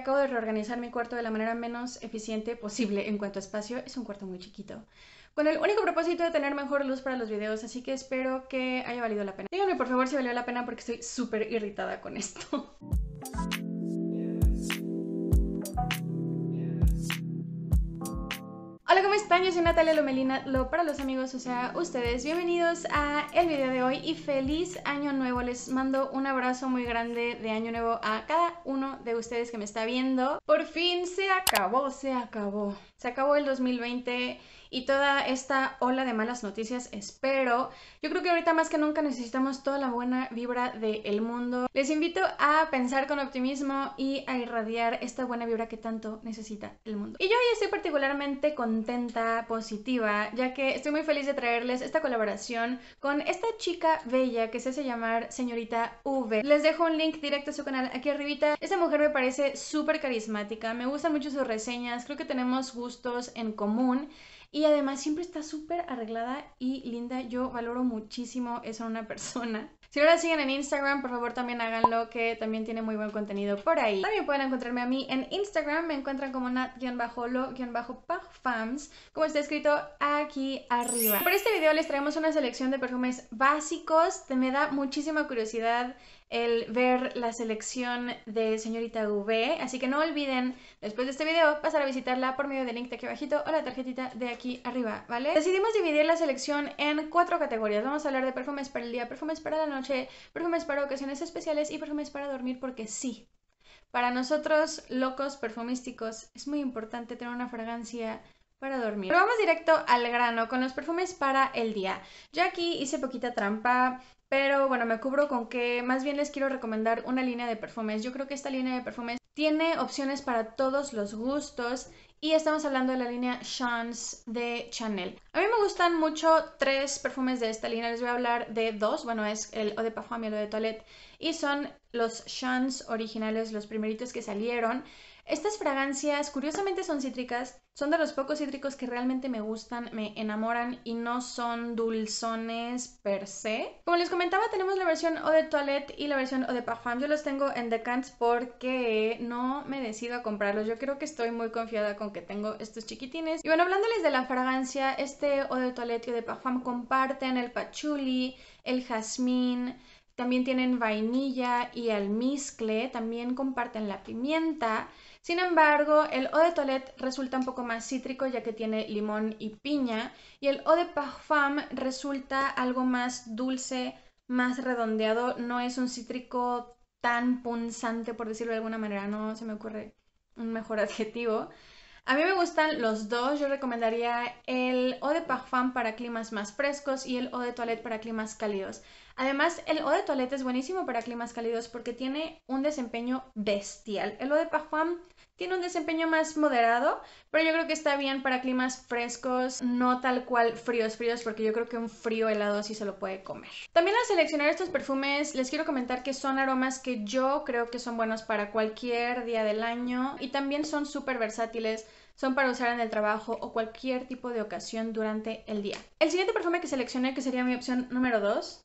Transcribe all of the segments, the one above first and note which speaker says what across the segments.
Speaker 1: acabo de reorganizar mi cuarto de la manera menos eficiente posible en cuanto a espacio. Es un cuarto muy chiquito. Con el único propósito de tener mejor luz para los videos, así que espero que haya valido la pena. Díganme por favor si valió la pena porque estoy súper irritada con esto. Hola, ¿cómo están? Yo soy Natalia Lomelina Lo para los amigos, o sea, ustedes. Bienvenidos a el video de hoy y feliz año nuevo. Les mando un abrazo muy grande de año nuevo a cada uno de ustedes que me está viendo. Por fin se acabó, se acabó. Se acabó el 2020 y toda esta ola de malas noticias, espero. Yo creo que ahorita más que nunca necesitamos toda la buena vibra del mundo. Les invito a pensar con optimismo y a irradiar esta buena vibra que tanto necesita el mundo. Y yo hoy estoy particularmente contenta, positiva, ya que estoy muy feliz de traerles esta colaboración con esta chica bella que se hace llamar señorita V. Les dejo un link directo a su canal aquí arribita. Esta mujer me parece súper carismática, me gustan mucho sus reseñas, creo que tenemos gustos en común. Y además siempre está súper arreglada y linda. Yo valoro muchísimo eso en una persona. Si ahora siguen en Instagram, por favor también háganlo, que también tiene muy buen contenido por ahí. También pueden encontrarme a mí en Instagram, me encuentran como nat lo fans como está escrito aquí arriba. Por este video les traemos una selección de perfumes básicos, me da muchísima curiosidad el ver la selección de señorita V. Así que no olviden, después de este video, pasar a visitarla por medio del link de aquí abajito o la tarjetita de aquí arriba, ¿vale? Decidimos dividir la selección en cuatro categorías. Vamos a hablar de perfumes para el día, perfumes para la noche, perfumes para ocasiones especiales y perfumes para dormir porque sí. Para nosotros, locos perfumísticos, es muy importante tener una fragancia para dormir. Pero vamos directo al grano con los perfumes para el día. Yo aquí hice poquita trampa, pero bueno, me cubro con que más bien les quiero recomendar una línea de perfumes. Yo creo que esta línea de perfumes tiene opciones para todos los gustos y estamos hablando de la línea Chance de Chanel. A mí me gustan mucho tres perfumes de esta línea. Les voy a hablar de dos. Bueno, es el Eau de Parfum y el Eau de Toilette. Y son los Chance originales, los primeritos que salieron. Estas fragancias, curiosamente, son cítricas. Son de los pocos cítricos que realmente me gustan, me enamoran y no son dulzones per se. Como les comentaba, tenemos la versión Eau de Toilette y la versión Eau de Parfum. Yo los tengo en Decants porque no me decido a comprarlos. Yo creo que estoy muy confiada con que tengo estos chiquitines. Y bueno, hablándoles de la fragancia, este Eau de Toilette y Eau de Parfum comparten el patchouli, el jazmín, también tienen vainilla y almizcle, también comparten la pimienta. Sin embargo, el eau de toilette resulta un poco más cítrico ya que tiene limón y piña y el eau de parfum resulta algo más dulce, más redondeado, no es un cítrico tan punzante por decirlo de alguna manera, no se me ocurre un mejor adjetivo. A mí me gustan los dos, yo recomendaría el eau de parfum para climas más frescos y el eau de toilette para climas cálidos. Además, el eau de toilette es buenísimo para climas cálidos porque tiene un desempeño bestial. El eau de parfum tiene un desempeño más moderado, pero yo creo que está bien para climas frescos, no tal cual fríos, fríos, porque yo creo que un frío helado sí se lo puede comer. También al seleccionar estos perfumes, les quiero comentar que son aromas que yo creo que son buenos para cualquier día del año y también son súper versátiles son para usar en el trabajo o cualquier tipo de ocasión durante el día. El siguiente perfume que seleccioné, que sería mi opción número 2,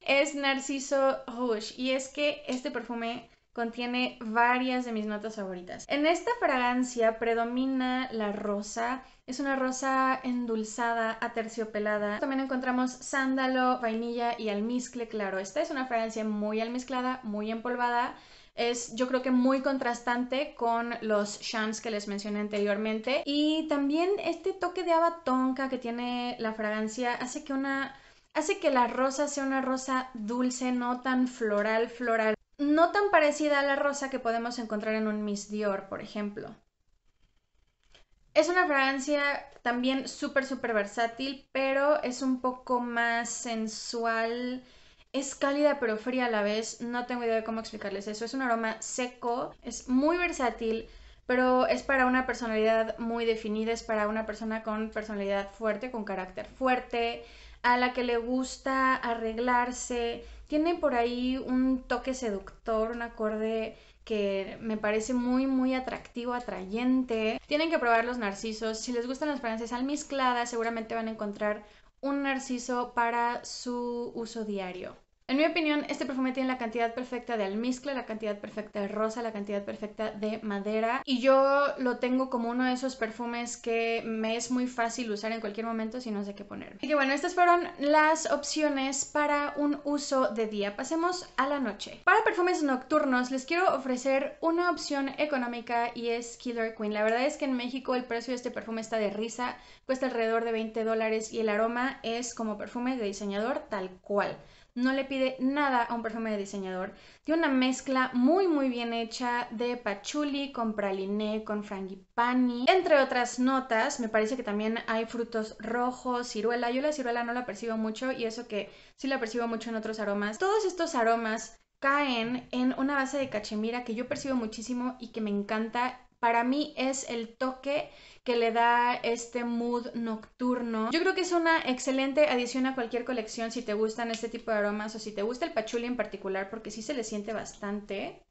Speaker 1: es Narciso Rouge. Y es que este perfume contiene varias de mis notas favoritas. En esta fragancia predomina la rosa, es una rosa endulzada, aterciopelada. También encontramos sándalo, vainilla y almizcle claro. Esta es una fragancia muy almizclada, muy empolvada. Es yo creo que muy contrastante con los shams que les mencioné anteriormente. Y también este toque de haba tonka que tiene la fragancia hace que una hace que la rosa sea una rosa dulce, no tan floral, floral no tan parecida a la rosa que podemos encontrar en un Miss Dior, por ejemplo. Es una fragancia también súper, súper versátil, pero es un poco más sensual. Es cálida pero fría a la vez. No tengo idea de cómo explicarles eso. Es un aroma seco, es muy versátil, pero es para una personalidad muy definida. Es para una persona con personalidad fuerte, con carácter fuerte, a la que le gusta arreglarse, tiene por ahí un toque seductor, un acorde que me parece muy muy atractivo, atrayente. Tienen que probar los narcisos. Si les gustan las francesas almizcladas, seguramente van a encontrar un narciso para su uso diario. En mi opinión, este perfume tiene la cantidad perfecta de almizcle, la cantidad perfecta de rosa, la cantidad perfecta de madera y yo lo tengo como uno de esos perfumes que me es muy fácil usar en cualquier momento si no sé qué poner. Y que bueno, estas fueron las opciones para un uso de día. Pasemos a la noche. Para perfumes nocturnos les quiero ofrecer una opción económica y es Killer Queen. La verdad es que en México el precio de este perfume está de risa, cuesta alrededor de 20 dólares y el aroma es como perfume de diseñador tal cual no le pide nada a un perfume de diseñador. Tiene una mezcla muy muy bien hecha de pachuli con praliné, con frangipani, entre otras notas. Me parece que también hay frutos rojos, ciruela. Yo la ciruela no la percibo mucho y eso que sí la percibo mucho en otros aromas. Todos estos aromas caen en una base de cachemira que yo percibo muchísimo y que me encanta para mí es el toque que le da este mood nocturno. Yo creo que es una excelente adición a cualquier colección si te gustan este tipo de aromas o si te gusta el pachuli en particular porque sí se le siente bastante.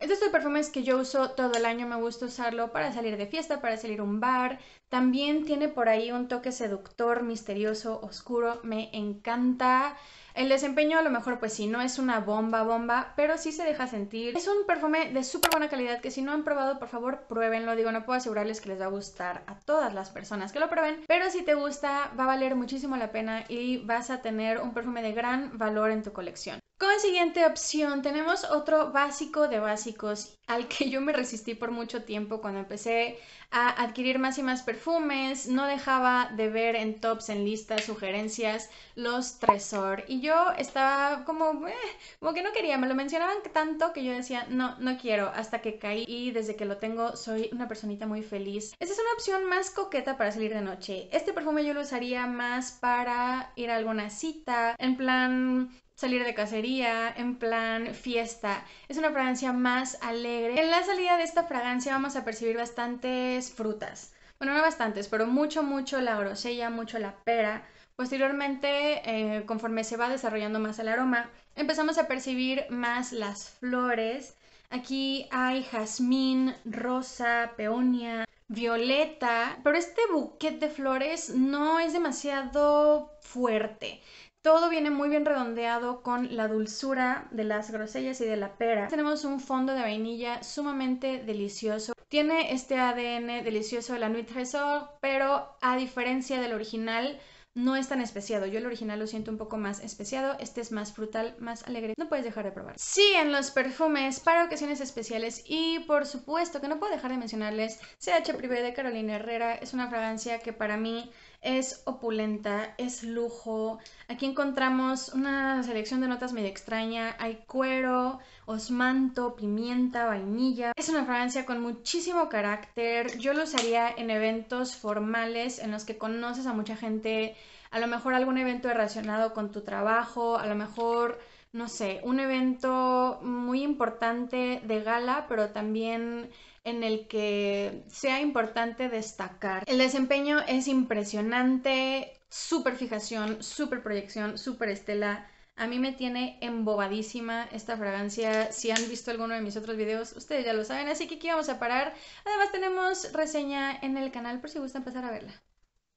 Speaker 1: Este es el perfume que yo uso todo el año, me gusta usarlo para salir de fiesta, para salir a un bar. También tiene por ahí un toque seductor, misterioso, oscuro, me encanta. El desempeño a lo mejor pues sí, no es una bomba bomba, pero sí se deja sentir. Es un perfume de súper buena calidad que si no han probado por favor pruébenlo. Digo, no puedo asegurarles que les va a gustar a todas las personas que lo prueben, pero si te gusta va a valer muchísimo la pena y vas a tener un perfume de gran valor en tu colección. Con siguiente opción tenemos otro básico de básicos al que yo me resistí por mucho tiempo cuando empecé a adquirir más y más perfumes, no dejaba de ver en tops, en listas, sugerencias, los Tresor. Y yo estaba como, eh", como que no quería, me lo mencionaban tanto que yo decía, no, no quiero, hasta que caí y desde que lo tengo soy una personita muy feliz. Esta es una opción más coqueta para salir de noche. Este perfume yo lo usaría más para ir a alguna cita, en plan salir de cacería, en plan fiesta. Es una fragancia más alegre. En la salida de esta fragancia vamos a percibir bastantes frutas. Bueno, no bastantes, pero mucho, mucho la grosella, mucho la pera. Posteriormente, eh, conforme se va desarrollando más el aroma, empezamos a percibir más las flores. Aquí hay jazmín, rosa, peonia, violeta, pero este buquet de flores no es demasiado fuerte. Todo viene muy bien redondeado con la dulzura de las grosellas y de la pera. Tenemos un fondo de vainilla sumamente delicioso. Tiene este ADN delicioso de la Nuit Trésor, pero a diferencia del original, no es tan especiado. Yo el original lo siento un poco más especiado. Este es más frutal, más alegre. No puedes dejar de probar. Sí, en los perfumes para ocasiones especiales. Y por supuesto que no puedo dejar de mencionarles CH Privé de Carolina Herrera. Es una fragancia que para mí es opulenta, es lujo. Aquí encontramos una selección de notas medio extraña. Hay cuero, osmanto, pimienta, vainilla. Es una fragancia con muchísimo carácter. Yo lo usaría en eventos formales en los que conoces a mucha gente. A lo mejor algún evento relacionado con tu trabajo, a lo mejor no sé, un evento muy importante de gala, pero también en el que sea importante destacar. El desempeño es impresionante, súper fijación, súper proyección, súper estela. A mí me tiene embobadísima esta fragancia. Si han visto alguno de mis otros videos, ustedes ya lo saben. Así que aquí vamos a parar. Además tenemos reseña en el canal por si gustan empezar a verla.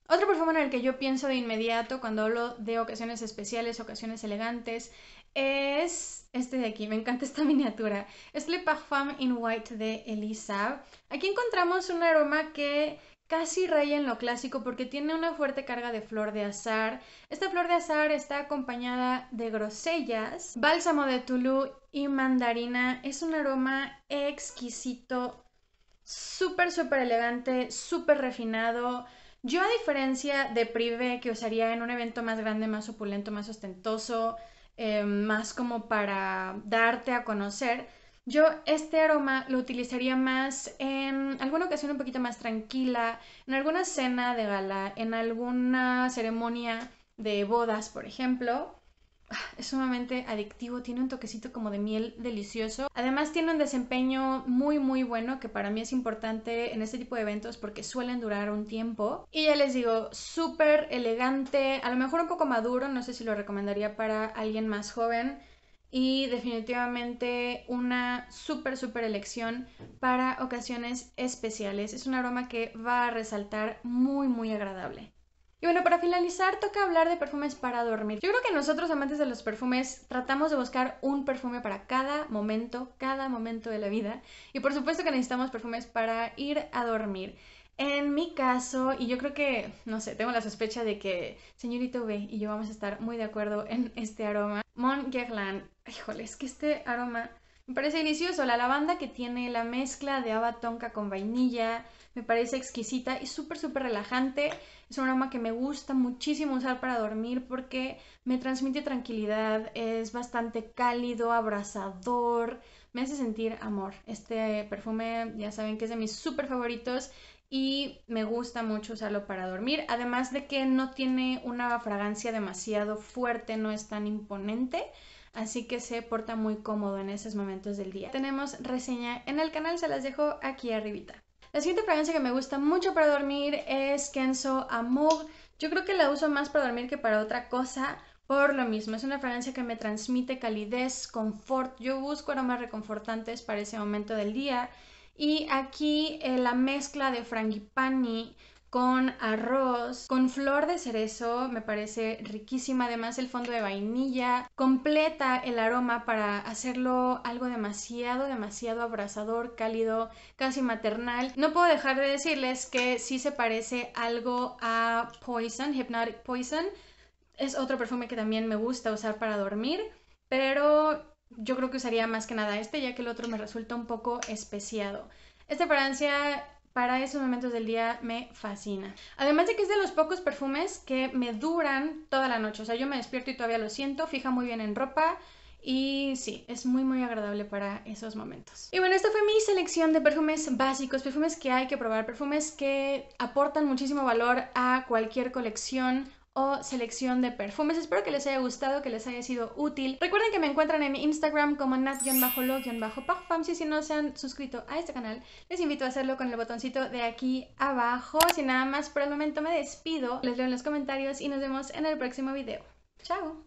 Speaker 1: Otro perfume en el que yo pienso de inmediato cuando hablo de ocasiones especiales, ocasiones elegantes, es este de aquí, me encanta esta miniatura. Es Le Parfum in White de Elisa. Aquí encontramos un aroma que casi raya en lo clásico porque tiene una fuerte carga de flor de azar. Esta flor de azar está acompañada de grosellas, bálsamo de tulu y mandarina. Es un aroma exquisito, súper, súper elegante, súper refinado. Yo a diferencia de prive que usaría en un evento más grande, más opulento, más ostentoso, eh, más como para darte a conocer. Yo este aroma lo utilizaría más en alguna ocasión un poquito más tranquila, en alguna cena de gala, en alguna ceremonia de bodas, por ejemplo. es sumamente adictivo, tiene un toquecito como de miel delicioso. Además tiene un desempeño muy muy bueno que para mí es importante en este tipo de eventos porque suelen durar un tiempo. Y ya les digo, súper elegante, a lo mejor un poco maduro, no sé si lo recomendaría para alguien más joven. Y definitivamente una súper, súper elección para ocasiones especiales. Es un aroma que va a resaltar muy, muy agradable. Y bueno, para finalizar, toca hablar de perfumes para dormir. Yo creo que nosotros, amantes de los perfumes, tratamos de buscar un perfume para cada momento, cada momento de la vida. Y por supuesto que necesitamos perfumes para ir a dormir. En mi caso, y yo creo que, no sé, tengo la sospecha de que señorito B y yo vamos a estar muy de acuerdo en este aroma. Mon Guerlain, híjole, es que este aroma me parece delicioso, la lavanda que tiene la mezcla de haba tonka con vainilla, me parece exquisita y súper, súper relajante. Es un aroma que me gusta muchísimo usar para dormir porque me transmite tranquilidad, es bastante cálido, abrazador, me hace sentir amor. Este perfume ya saben que es de mis súper favoritos y me gusta mucho usarlo para dormir, además de que no tiene una fragancia demasiado fuerte, no es tan imponente así que se porta muy cómodo en esos momentos del día. Tenemos reseña en el canal, se las dejo aquí arribita. La siguiente fragancia que me gusta mucho para dormir es Kenzo Amour. Yo creo que la uso más para dormir que para otra cosa, por lo mismo, es una fragancia que me transmite calidez, confort. Yo busco aromas reconfortantes para ese momento del día. Y aquí eh, la mezcla de frangipani con arroz, con flor de cerezo, me parece riquísima, además el fondo de vainilla, completa el aroma para hacerlo algo demasiado, demasiado abrazador, cálido, casi maternal. No puedo dejar de decirles que sí se parece algo a Poison, Hypnotic Poison, es otro perfume que también me gusta usar para dormir, pero yo creo que usaría más que nada este, ya que el otro me resulta un poco especiado. Esta fragancia para esos momentos del día me fascina. Además de que es de los pocos perfumes que me duran toda la noche. O sea, yo me despierto y todavía lo siento, fija muy bien en ropa. Y sí, es muy muy agradable para esos momentos. Y bueno, esta fue mi selección de perfumes básicos, perfumes que hay que probar, perfumes que aportan muchísimo valor a cualquier colección o selección de perfumes. Espero que les haya gustado, que les haya sido útil. Recuerden que me encuentran en Instagram como nat-lo-parfum. Si, si no se han suscrito a este canal, les invito a hacerlo con el botoncito de aquí abajo. Sin nada más, por el momento me despido. Les leo en los comentarios y nos vemos en el próximo video. ¡Chao!